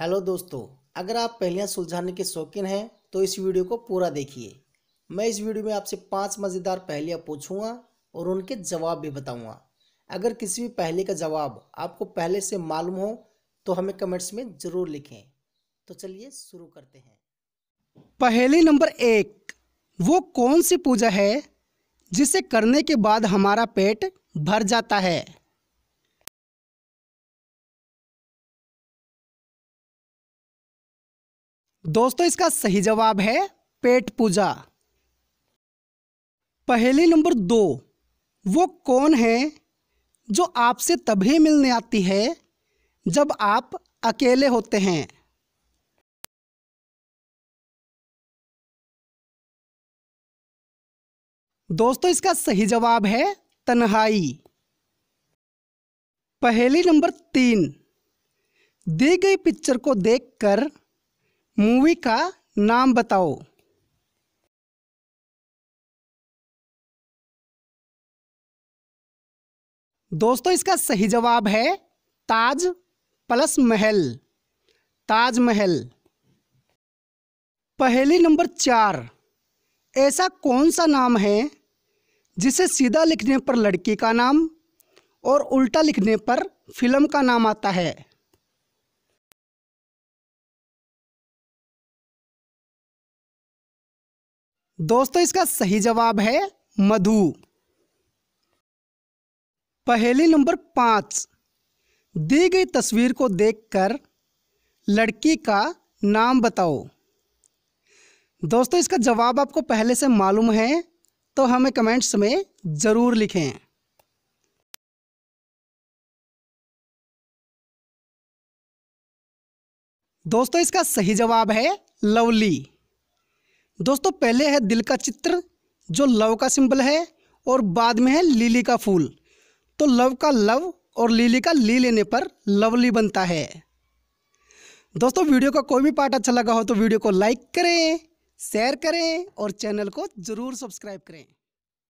hello दोस्तों अगर आप पहलियाँ सुलझाने के शौकीन हैं तो इस वीडियो को पूरा देखिए मैं इस वीडियो में आपसे पाँच मज़ेदार पहलियाँ पूछूंगा और उनके जवाब भी बताऊंगा अगर किसी भी पहले का जवाब आपको पहले से मालूम हो तो हमें कमेंट्स में ज़रूर लिखें तो चलिए शुरू करते हैं पहली नंबर एक वो कौन सी पूजा है जिसे करने के बाद हमारा पेट भर जाता है दोस्तों इसका सही जवाब है पेट पूजा पहली नंबर दो वो कौन है जो आपसे तभी मिलने आती है जब आप अकेले होते हैं दोस्तों इसका सही जवाब है तन्हाई पहली नंबर तीन दी गई पिक्चर को देखकर मूवी का नाम बताओ दोस्तों इसका सही जवाब है ताज प्लस महल ताज महल पहली नंबर चार ऐसा कौन सा नाम है जिसे सीधा लिखने पर लड़की का नाम और उल्टा लिखने पर फिल्म का नाम आता है दोस्तों इसका सही जवाब है मधु पहली नंबर पांच दी गई तस्वीर को देखकर लड़की का नाम बताओ दोस्तों इसका जवाब आपको पहले से मालूम है तो हमें कमेंट्स में ज़रूर लिखें दोस्तों इसका सही जवाब है लवली तो दोस्तों पहले है दिल का चित्र जो लव का सिंबल है और बाद में है लीली का फूल तो लव का लव और लीली का ली लेने पर लवली बनता है दोस्तों वीडियो का कोई भी पार्ट अच्छा लगा हो तो वीडियो को लाइक करें शेयर करें और चैनल को ज़रूर सब्सक्राइब करें